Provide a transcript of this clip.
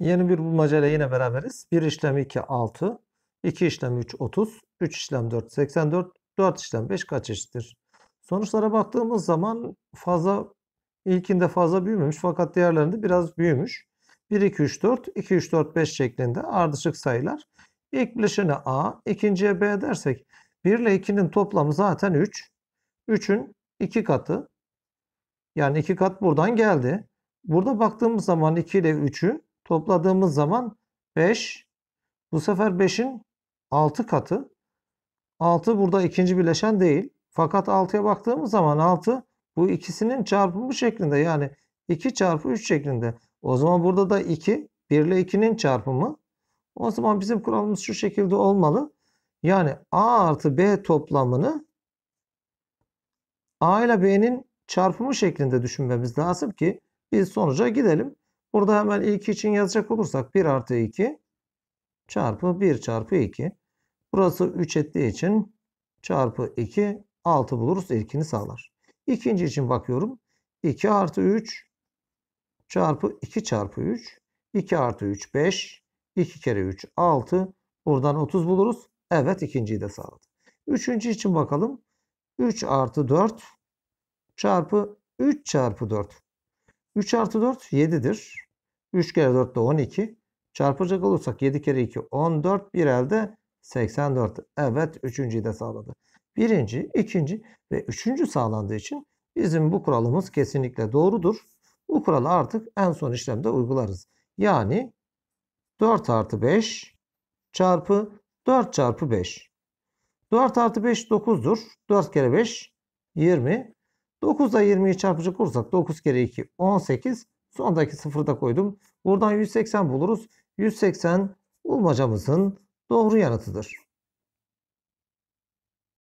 Yeni bir bulmacayla yine beraberiz. 1 işlem 2 6, 2 işlem 3 30, 3 işlem 4 84, 4 işlem 5 kaç eşittir? Sonuçlara baktığımız zaman fazla ilkinde fazla büyümemiş fakat diğerlerinde biraz büyümüş. 1 2 3 4, 2 3 4 5 şeklinde ardışık sayılar. İlk bileşene A, ikinciye B dersek 1 ile 2'nin toplamı zaten 3. 3'ün 2 katı. Yani 2 kat buradan geldi. Burada baktığımız zaman 2 ile 3'ü Topladığımız zaman 5. Bu sefer 5'in 6 katı. 6 burada ikinci bileşen değil. Fakat 6'ya baktığımız zaman 6 bu ikisinin çarpımı şeklinde yani 2 çarpı 3 şeklinde. O zaman burada da 2 1 ile 2'nin çarpımı. O zaman bizim kuralımız şu şekilde olmalı. Yani A artı B toplamını A ile B'nin çarpımı şeklinde düşünmemiz lazım ki biz sonuca gidelim. Burada hemen ilki için yazacak olursak 1 artı 2 çarpı 1 çarpı 2. Burası 3 ettiği için çarpı 2 6 buluruz. ilkini sağlar. İkinci için bakıyorum. 2 artı 3 çarpı 2 çarpı 3. 2 artı 3 5. 2 kere 3 6. Buradan 30 buluruz. Evet ikinciyi de sağladı. Üçüncü için bakalım. 3 artı 4 çarpı 3 çarpı 4. 3 artı 4 7'dir. 3 kere 4 de 12. Çarpacak olursak 7 kere 2 14. Bir elde 84. Evet üçüncüyü de sağladı. Birinci, ikinci ve üçüncü sağlandığı için bizim bu kuralımız kesinlikle doğrudur. Bu kuralı artık en son işlemde uygularız. Yani 4 artı 5 çarpı 4 çarpı 5. 4 artı 5 9'dur. 4 kere 5 20. 9 da 20'yi çarpacak kursak 9 kere 2 18. Sondaki sıfırda koydum. Buradan 180 buluruz. 180 bulmacamızın doğru yanıtıdır.